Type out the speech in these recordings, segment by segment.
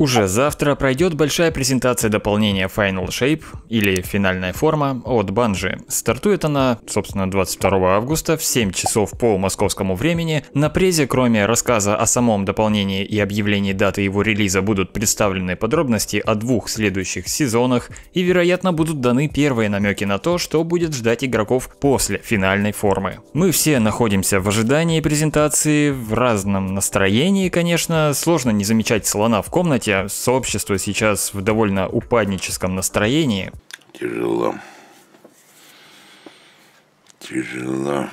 Уже завтра пройдет большая презентация дополнения Final Shape или финальная форма от Bungie. Стартует она, собственно, 22 августа в 7 часов по московскому времени. На презе, кроме рассказа о самом дополнении и объявлении даты его релиза, будут представлены подробности о двух следующих сезонах и, вероятно, будут даны первые намеки на то, что будет ждать игроков после финальной формы. Мы все находимся в ожидании презентации, в разном настроении, конечно, сложно не замечать слона в комнате, Хотя сообщество сейчас в довольно упадническом настроении. Тяжело. Тяжело.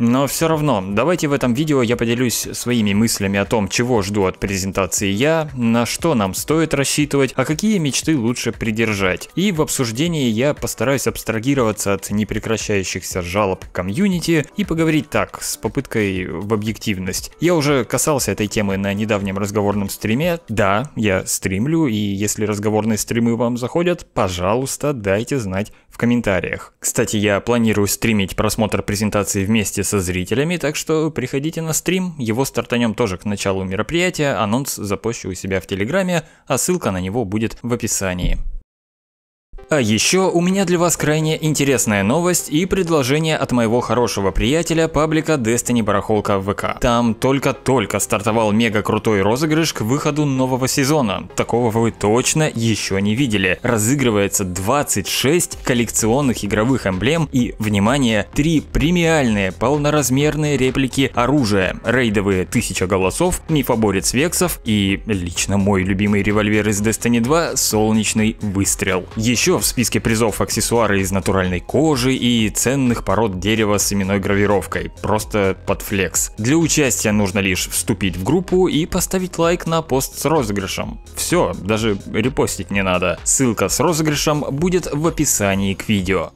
Но все равно, давайте в этом видео я поделюсь своими мыслями о том, чего жду от презентации я, на что нам стоит рассчитывать, а какие мечты лучше придержать. И в обсуждении я постараюсь абстрагироваться от непрекращающихся жалоб комьюнити и поговорить так, с попыткой в объективность. Я уже касался этой темы на недавнем разговорном стриме. Да, я стримлю, и если разговорные стримы вам заходят, пожалуйста, дайте знать в комментариях. Кстати, я планирую стримить просмотр презентации вместе со зрителями, так что приходите на стрим, его стартанем тоже к началу мероприятия, анонс запущу у себя в Телеграме, а ссылка на него будет в описании. А еще у меня для вас крайне интересная новость и предложение от моего хорошего приятеля паблика Destiny Барахолка в ВК. Там только-только стартовал мега крутой розыгрыш к выходу нового сезона. Такого вы точно еще не видели. Разыгрывается 26 коллекционных игровых эмблем и, внимание, 3 премиальные полноразмерные реплики оружия, рейдовые 1000 голосов, мифоборец вексов и лично мой любимый револьвер из Destiny 2 солнечный выстрел. Еще еще в списке призов аксессуары из натуральной кожи и ценных пород дерева с именной гравировкой, просто под флекс. Для участия нужно лишь вступить в группу и поставить лайк на пост с розыгрышем. Все, даже репостить не надо. Ссылка с розыгрышем будет в описании к видео.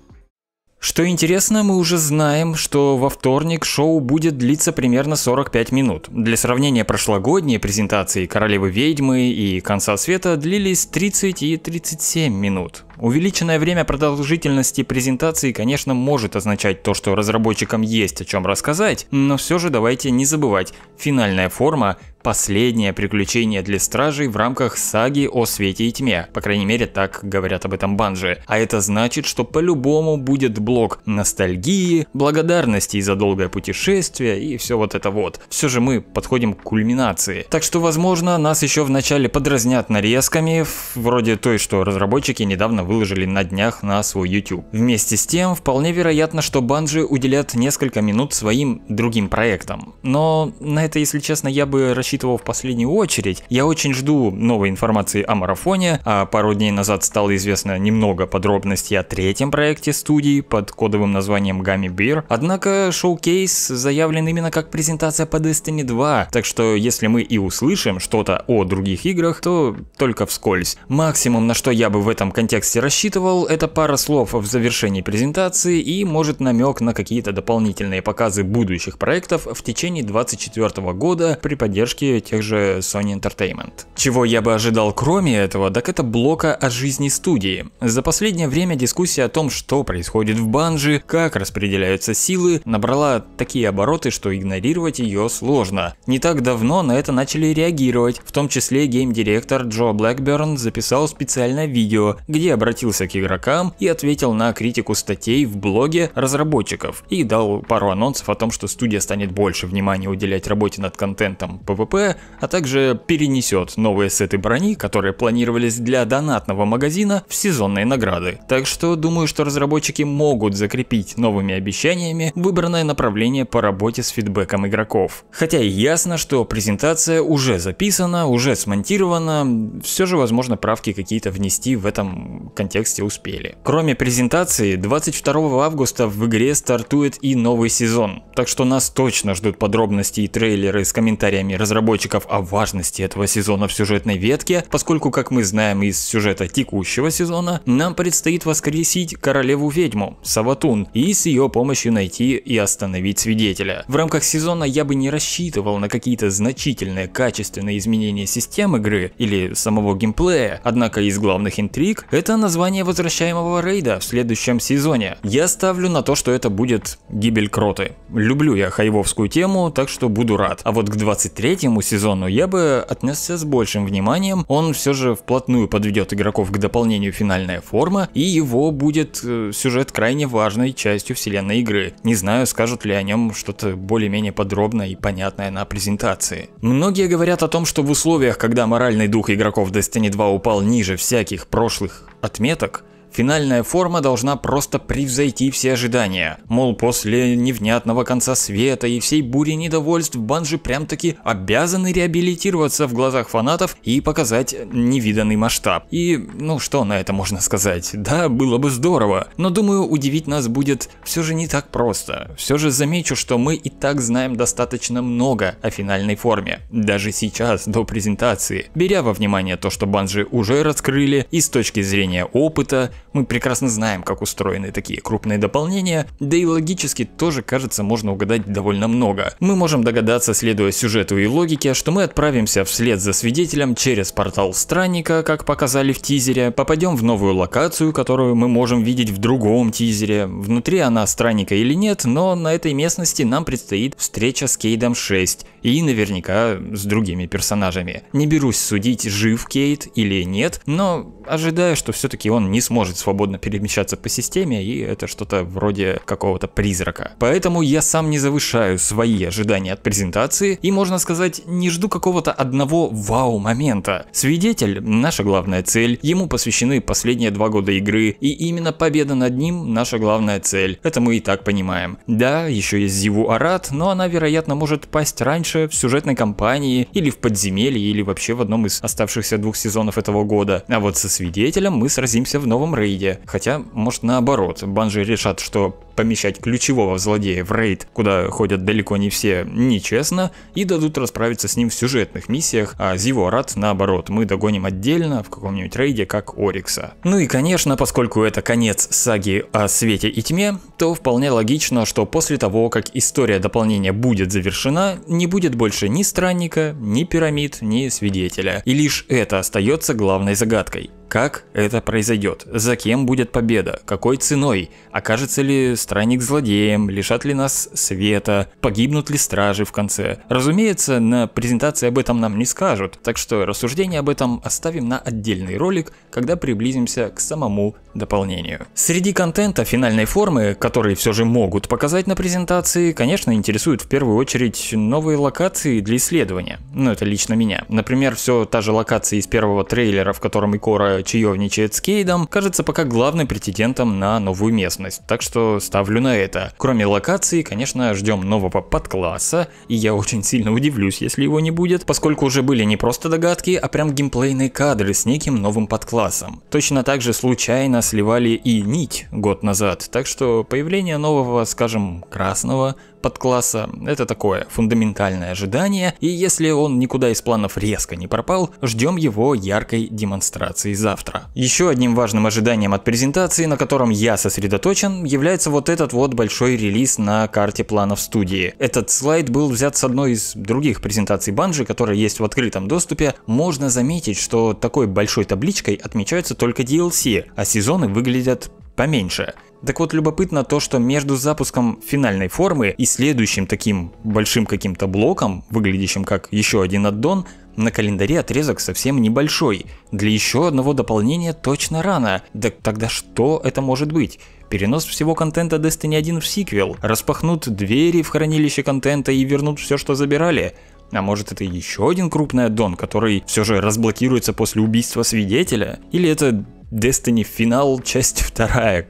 Что интересно, мы уже знаем, что во вторник шоу будет длиться примерно 45 минут. Для сравнения, прошлогодние презентации «Королевы ведьмы» и «Конца света» длились 30 и 37 минут. Увеличенное время продолжительности презентации, конечно, может означать то, что разработчикам есть о чем рассказать, но все же давайте не забывать, финальная форма последнее приключение для Стражей в рамках саги о Свете и Тьме, по крайней мере так говорят об этом Банже. А это значит, что по-любому будет блок ностальгии, благодарности за долгое путешествие и все вот это вот. Все же мы подходим к кульминации. Так что возможно нас еще вначале подразнят нарезками, вроде той, что разработчики недавно выложили на днях на свой YouTube. Вместе с тем, вполне вероятно, что Банжи уделят несколько минут своим другим проектам. Но на это, если честно, я бы рассчитывал в последнюю очередь. Я очень жду новой информации о марафоне, а пару дней назад стало известно немного подробностей о третьем проекте студии под кодовым названием Gummy Beer. Однако шоу-кейс заявлен именно как презентация по Destiny 2, так что если мы и услышим что-то о других играх, то только вскользь. Максимум, на что я бы в этом контексте рассчитывал, это пара слов в завершении презентации и, может, намек на какие-то дополнительные показы будущих проектов в течение 2024 года при поддержке тех же Sony Entertainment. Чего я бы ожидал кроме этого, так это блока о жизни студии. За последнее время дискуссия о том, что происходит в Банже, как распределяются силы, набрала такие обороты, что игнорировать ее сложно. Не так давно на это начали реагировать, в том числе гейм-директор Джо Блэкберн записал специальное видео, где обратился обратился к игрокам и ответил на критику статей в блоге разработчиков и дал пару анонсов о том, что студия станет больше внимания уделять работе над контентом PvP, а также перенесет новые сеты брони, которые планировались для донатного магазина, в сезонные награды. Так что думаю, что разработчики могут закрепить новыми обещаниями выбранное направление по работе с фидбэком игроков. Хотя и ясно, что презентация уже записана, уже смонтирована, все же возможно правки какие-то внести в этом контексте успели. Кроме презентации, 22 августа в игре стартует и новый сезон, так что нас точно ждут подробности и трейлеры с комментариями разработчиков о важности этого сезона в сюжетной ветке, поскольку, как мы знаем из сюжета текущего сезона, нам предстоит воскресить королеву-ведьму Саватун и с ее помощью найти и остановить свидетеля. В рамках сезона я бы не рассчитывал на какие-то значительные качественные изменения систем игры или самого геймплея, однако из главных интриг это название возвращаемого рейда в следующем сезоне. Я ставлю на то, что это будет гибель Кроты. Люблю я хайвовскую тему, так что буду рад. А вот к 23 сезону я бы отнесся с большим вниманием, он все же вплотную подведет игроков к дополнению финальная форма, и его будет э, сюжет крайне важной частью вселенной игры. Не знаю, скажут ли о нем что-то более-менее подробное и понятное на презентации. Многие говорят о том, что в условиях, когда моральный дух игроков Destiny 2 упал ниже всяких прошлых отметок Финальная форма должна просто превзойти все ожидания. Мол, после невнятного конца света и всей бури недовольств Банжи прям-таки обязаны реабилитироваться в глазах фанатов и показать невиданный масштаб. И, ну что на это можно сказать? Да, было бы здорово, но думаю, удивить нас будет все же не так просто. Все же замечу, что мы и так знаем достаточно много о финальной форме. Даже сейчас, до презентации. Беря во внимание то, что Банжи уже раскрыли и с точки зрения опыта, мы прекрасно знаем, как устроены такие крупные дополнения, да и логически тоже, кажется, можно угадать довольно много. Мы можем догадаться, следуя сюжету и логике, что мы отправимся вслед за свидетелем через портал странника, как показали в тизере, попадем в новую локацию, которую мы можем видеть в другом тизере, внутри она странника или нет, но на этой местности нам предстоит встреча с Кейдом 6 и наверняка с другими персонажами. Не берусь судить, жив Кейт или нет, но ожидаю, что все-таки он не сможет может свободно перемещаться по системе, и это что-то вроде какого-то призрака. Поэтому я сам не завышаю свои ожидания от презентации, и можно сказать, не жду какого-то одного вау-момента. Свидетель – наша главная цель, ему посвящены последние два года игры, и именно победа над ним – наша главная цель. Это мы и так понимаем. Да, еще есть Зиву Арат, но она, вероятно, может пасть раньше в сюжетной кампании, или в подземелье, или вообще в одном из оставшихся двух сезонов этого года. А вот со Свидетелем мы сразимся в новом рейде выйдя. Хотя, может, наоборот, банжи решат, что помещать ключевого злодея в рейд, куда ходят далеко не все, нечестно, и дадут расправиться с ним в сюжетных миссиях, а Зиворат наоборот, мы догоним отдельно в каком-нибудь рейде, как Орикса. Ну и конечно, поскольку это конец саги о свете и тьме, то вполне логично, что после того, как история дополнения будет завершена, не будет больше ни странника, ни пирамид, ни свидетеля. И лишь это остается главной загадкой. Как это произойдет? За кем будет победа? Какой ценой? Окажется ли стране злодеем лишат ли нас света, погибнут ли стражи в конце. Разумеется, на презентации об этом нам не скажут, так что рассуждение об этом оставим на отдельный ролик, когда приблизимся к самому дополнению. Среди контента финальной формы, которые все же могут показать на презентации, конечно, интересуют в первую очередь новые локации для исследования. Ну, это лично меня. Например, все та же локация из первого трейлера, в котором Икора чаевничает с Кейдом, кажется пока главным претендентом на новую местность, так что ставлю на это. Кроме локации, конечно, ждем нового подкласса, и я очень сильно удивлюсь, если его не будет, поскольку уже были не просто догадки, а прям геймплейные кадры с неким новым подклассом. Точно так же случайно сливали и нить год назад, так что появление нового, скажем, красного подкласса – это такое фундаментальное ожидание, и если он никуда из планов резко не пропал, ждем его яркой демонстрации завтра. Еще одним важным ожиданием от презентации, на котором я сосредоточен, является вот этот вот большой релиз на карте планов студии. Этот слайд был взят с одной из других презентаций Банжи, которая есть в открытом доступе. Можно заметить, что такой большой табличкой отмечаются только DLC, а сезоны выглядят поменьше. Так вот, любопытно то, что между запуском финальной формы и следующим таким большим каким-то блоком, выглядящим как еще один аддон, на календаре отрезок совсем небольшой. Для еще одного дополнения точно рано. Так тогда что это может быть? Перенос всего контента Destiny 1 в сиквел? Распахнут двери в хранилище контента и вернут все, что забирали? А может это еще один крупный аддон, который все же разблокируется после убийства свидетеля? Или это Destiny финал, часть вторая,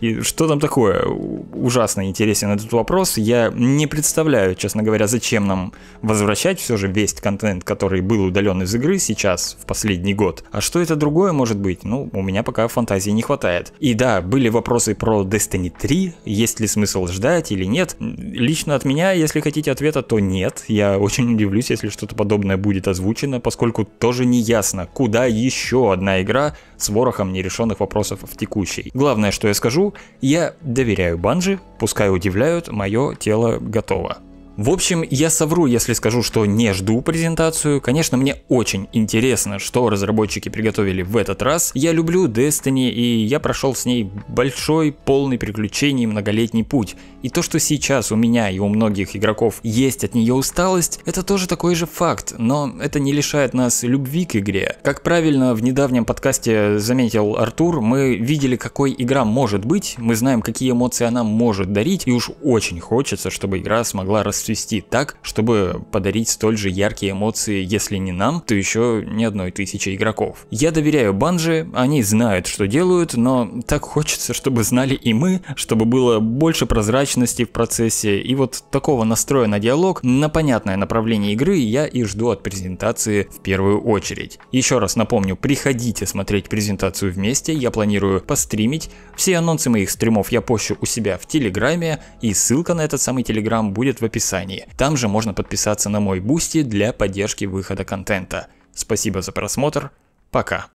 и что там такое? Ужасно интересен этот вопрос. Я не представляю, честно говоря, зачем нам возвращать все же весь контент, который был удален из игры сейчас, в последний год. А что это другое может быть? Ну, у меня пока фантазии не хватает. И да, были вопросы про Destiny 3, есть ли смысл ждать или нет. Лично от меня, если хотите ответа, то нет. Я очень удивлюсь, если что-то подобное будет озвучено, поскольку тоже не ясно, куда еще одна игра с ворохом нерешенных вопросов в текущей. Главное, что я скажу скажу, я доверяю банжи, пускай удивляют, мое тело готово. В общем, я совру, если скажу, что не жду презентацию. Конечно, мне очень интересно, что разработчики приготовили в этот раз. Я люблю Destiny, и я прошел с ней большой, полный приключений многолетний путь. И то, что сейчас у меня и у многих игроков есть от нее усталость, это тоже такой же факт, но это не лишает нас любви к игре. Как правильно в недавнем подкасте заметил Артур, мы видели, какой игра может быть, мы знаем, какие эмоции она может дарить, и уж очень хочется, чтобы игра смогла расцветать свести так, чтобы подарить столь же яркие эмоции, если не нам, то еще не одной тысячи игроков. Я доверяю Банжи, они знают, что делают, но так хочется, чтобы знали и мы, чтобы было больше прозрачности в процессе, и вот такого настроя на диалог, на понятное направление игры я и жду от презентации в первую очередь. Еще раз напомню, приходите смотреть презентацию вместе, я планирую постримить, все анонсы моих стримов я пощу у себя в Телеграме, и ссылка на этот самый Телеграм будет в описании описании. Там же можно подписаться на мой бусти для поддержки выхода контента. Спасибо за просмотр, пока.